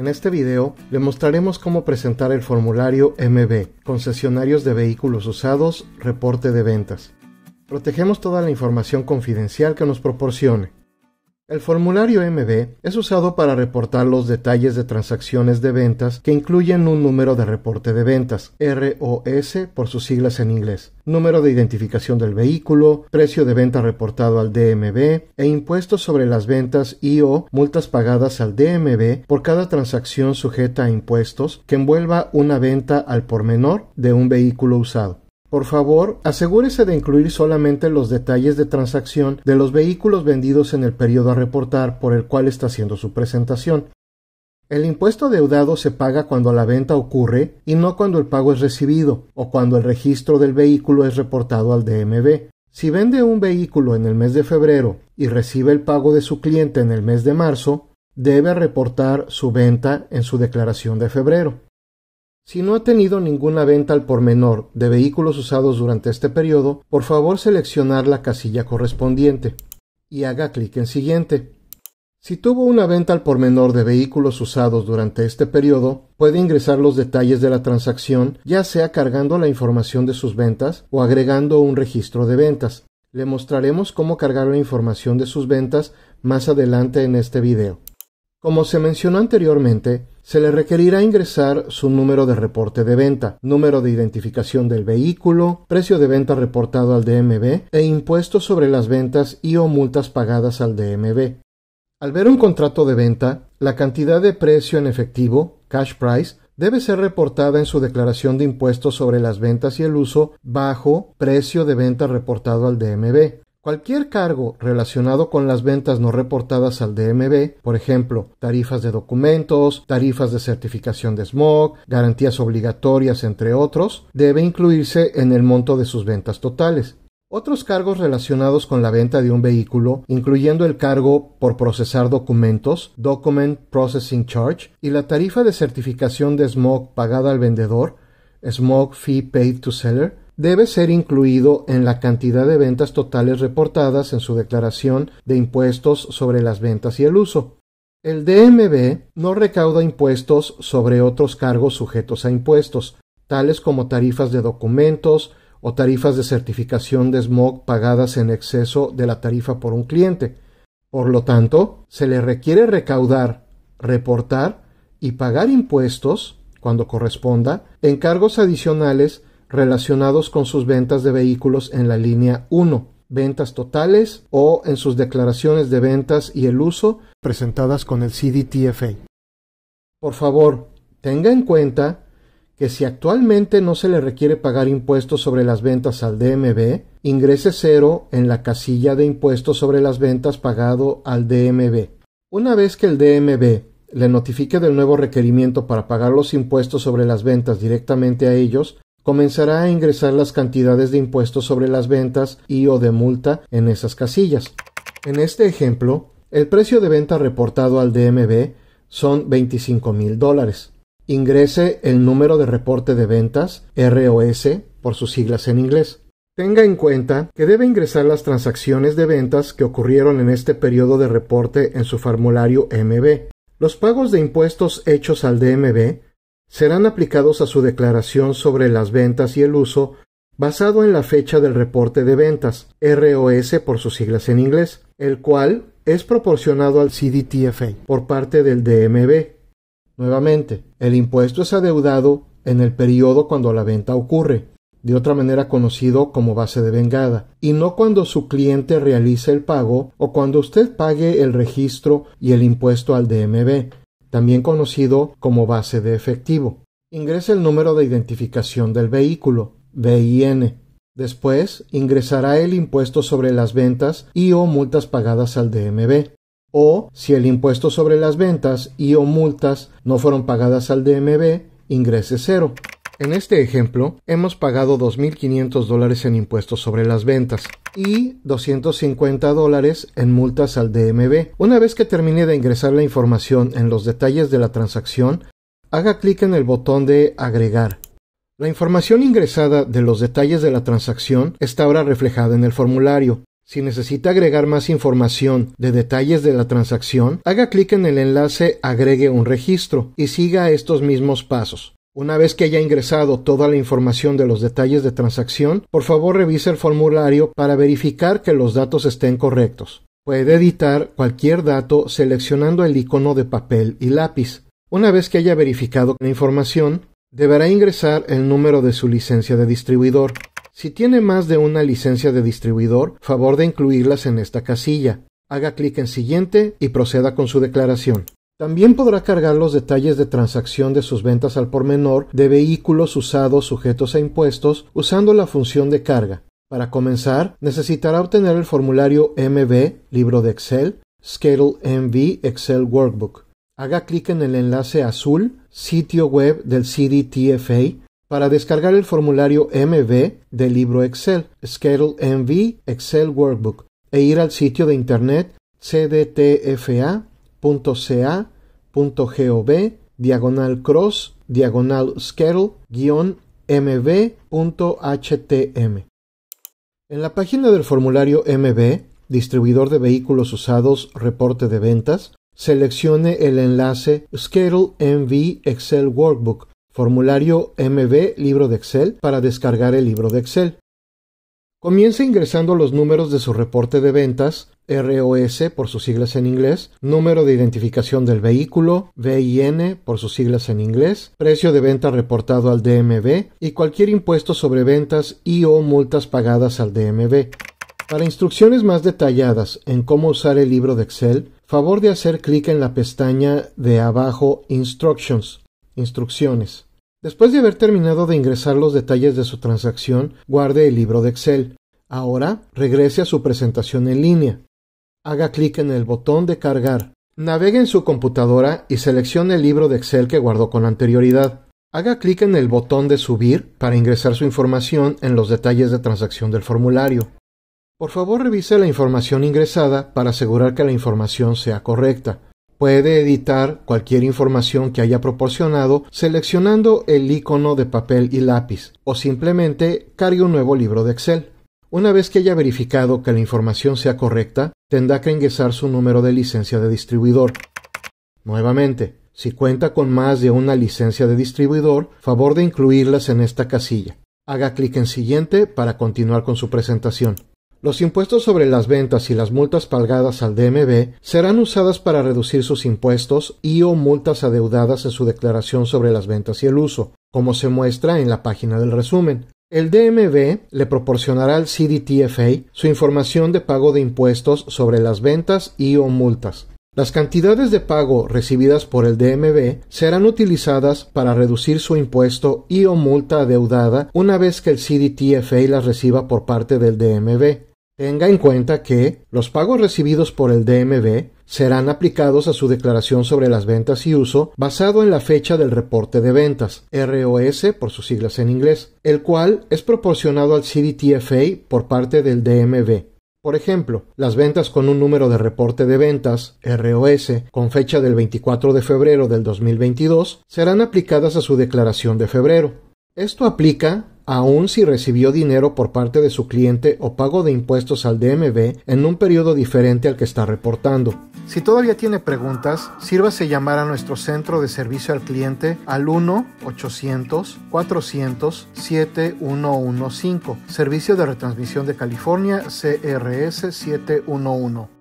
En este video le mostraremos cómo presentar el formulario MB, concesionarios de vehículos usados, reporte de ventas. Protegemos toda la información confidencial que nos proporcione. El formulario MB es usado para reportar los detalles de transacciones de ventas que incluyen un número de reporte de ventas, ROS por sus siglas en inglés, número de identificación del vehículo, precio de venta reportado al DMB e impuestos sobre las ventas y o multas pagadas al DMB por cada transacción sujeta a impuestos que envuelva una venta al por menor de un vehículo usado. Por favor, asegúrese de incluir solamente los detalles de transacción de los vehículos vendidos en el periodo a reportar por el cual está haciendo su presentación. El impuesto adeudado se paga cuando la venta ocurre y no cuando el pago es recibido o cuando el registro del vehículo es reportado al DMV. Si vende un vehículo en el mes de febrero y recibe el pago de su cliente en el mes de marzo, debe reportar su venta en su declaración de febrero. Si no ha tenido ninguna venta al por menor de vehículos usados durante este periodo, por favor seleccionar la casilla correspondiente y haga clic en Siguiente. Si tuvo una venta al por menor de vehículos usados durante este periodo, puede ingresar los detalles de la transacción, ya sea cargando la información de sus ventas o agregando un registro de ventas. Le mostraremos cómo cargar la información de sus ventas más adelante en este video. Como se mencionó anteriormente, se le requerirá ingresar su número de reporte de venta, número de identificación del vehículo, precio de venta reportado al DMV e impuestos sobre las ventas y o multas pagadas al DMV. Al ver un contrato de venta, la cantidad de precio en efectivo, cash price, debe ser reportada en su declaración de impuestos sobre las ventas y el uso bajo precio de venta reportado al DMV. Cualquier cargo relacionado con las ventas no reportadas al DMV, por ejemplo, tarifas de documentos, tarifas de certificación de smog, garantías obligatorias, entre otros, debe incluirse en el monto de sus ventas totales. Otros cargos relacionados con la venta de un vehículo, incluyendo el cargo por procesar documentos, Document Processing Charge, y la tarifa de certificación de smog pagada al vendedor, Smog Fee Paid to Seller, debe ser incluido en la cantidad de ventas totales reportadas en su declaración de impuestos sobre las ventas y el uso. El DMB no recauda impuestos sobre otros cargos sujetos a impuestos, tales como tarifas de documentos o tarifas de certificación de smog pagadas en exceso de la tarifa por un cliente. Por lo tanto, se le requiere recaudar, reportar y pagar impuestos, cuando corresponda, en cargos adicionales relacionados con sus ventas de vehículos en la línea 1, ventas totales o en sus declaraciones de ventas y el uso presentadas con el CDTFA. Por favor, tenga en cuenta que si actualmente no se le requiere pagar impuestos sobre las ventas al DMV, ingrese cero en la casilla de impuestos sobre las ventas pagado al DMV. Una vez que el DMV le notifique del nuevo requerimiento para pagar los impuestos sobre las ventas directamente a ellos, comenzará a ingresar las cantidades de impuestos sobre las ventas y o de multa en esas casillas. En este ejemplo, el precio de venta reportado al DMV son 25 mil dólares. Ingrese el número de reporte de ventas, ROS, por sus siglas en inglés. Tenga en cuenta que debe ingresar las transacciones de ventas que ocurrieron en este periodo de reporte en su formulario MB. Los pagos de impuestos hechos al DMV serán aplicados a su declaración sobre las ventas y el uso basado en la fecha del reporte de ventas, ROS por sus siglas en inglés, el cual es proporcionado al CDTFA por parte del DMB. Nuevamente, el impuesto es adeudado en el periodo cuando la venta ocurre, de otra manera conocido como base de vengada, y no cuando su cliente realice el pago o cuando usted pague el registro y el impuesto al DMB, también conocido como base de efectivo. Ingrese el número de identificación del vehículo, BIN. Después, ingresará el impuesto sobre las ventas y o multas pagadas al DMV. O, si el impuesto sobre las ventas y o multas no fueron pagadas al DMV, ingrese cero. En este ejemplo, hemos pagado 2.500 en impuestos sobre las ventas y 250 en multas al DMV. Una vez que termine de ingresar la información en los detalles de la transacción, haga clic en el botón de Agregar. La información ingresada de los detalles de la transacción está ahora reflejada en el formulario. Si necesita agregar más información de detalles de la transacción, haga clic en el enlace Agregue un registro y siga estos mismos pasos. Una vez que haya ingresado toda la información de los detalles de transacción, por favor revise el formulario para verificar que los datos estén correctos. Puede editar cualquier dato seleccionando el icono de papel y lápiz. Una vez que haya verificado la información, deberá ingresar el número de su licencia de distribuidor. Si tiene más de una licencia de distribuidor, favor de incluirlas en esta casilla. Haga clic en Siguiente y proceda con su declaración. También podrá cargar los detalles de transacción de sus ventas al por menor de vehículos usados sujetos a impuestos usando la función de carga. Para comenzar, necesitará obtener el formulario MV, libro de Excel, Schedule MV Excel Workbook. Haga clic en el enlace azul, sitio web del CDTFA, para descargar el formulario MV del libro Excel, Schedule MV Excel Workbook, e ir al sitio de internet cdtfa .ca.gov diagonal cross diagonal schedule guión mb.htm. En la página del formulario MB, distribuidor de vehículos usados, reporte de ventas, seleccione el enlace Schedule MV Excel Workbook, formulario MB libro de Excel para descargar el libro de Excel. Comience ingresando los números de su reporte de ventas ROS por sus siglas en inglés, número de identificación del vehículo, VIN por sus siglas en inglés, precio de venta reportado al DMV y cualquier impuesto sobre ventas y o multas pagadas al DMV. Para instrucciones más detalladas en cómo usar el libro de Excel, favor de hacer clic en la pestaña de abajo Instructions, Instrucciones. Después de haber terminado de ingresar los detalles de su transacción, guarde el libro de Excel. Ahora regrese a su presentación en línea. Haga clic en el botón de cargar. Navegue en su computadora y seleccione el libro de Excel que guardó con anterioridad. Haga clic en el botón de subir para ingresar su información en los detalles de transacción del formulario. Por favor revise la información ingresada para asegurar que la información sea correcta. Puede editar cualquier información que haya proporcionado seleccionando el icono de papel y lápiz o simplemente cargue un nuevo libro de Excel. Una vez que haya verificado que la información sea correcta, tendrá que ingresar su número de licencia de distribuidor. Nuevamente, si cuenta con más de una licencia de distribuidor, favor de incluirlas en esta casilla. Haga clic en Siguiente para continuar con su presentación. Los impuestos sobre las ventas y las multas pagadas al DMV serán usadas para reducir sus impuestos y o multas adeudadas en su declaración sobre las ventas y el uso, como se muestra en la página del resumen. El DMV le proporcionará al CDTFA su información de pago de impuestos sobre las ventas y o multas. Las cantidades de pago recibidas por el DMV serán utilizadas para reducir su impuesto y o multa adeudada una vez que el CDTFA las reciba por parte del DMV. Tenga en cuenta que los pagos recibidos por el DMV serán aplicados a su declaración sobre las ventas y uso basado en la fecha del reporte de ventas, ROS por sus siglas en inglés, el cual es proporcionado al CDTFA por parte del DMV. Por ejemplo, las ventas con un número de reporte de ventas, ROS, con fecha del 24 de febrero del 2022, serán aplicadas a su declaración de febrero. Esto aplica aún si recibió dinero por parte de su cliente o pago de impuestos al DMV en un periodo diferente al que está reportando. Si todavía tiene preguntas, sírvase llamar a nuestro centro de servicio al cliente al 1-800-400-7115, Servicio de Retransmisión de California, CRS 711.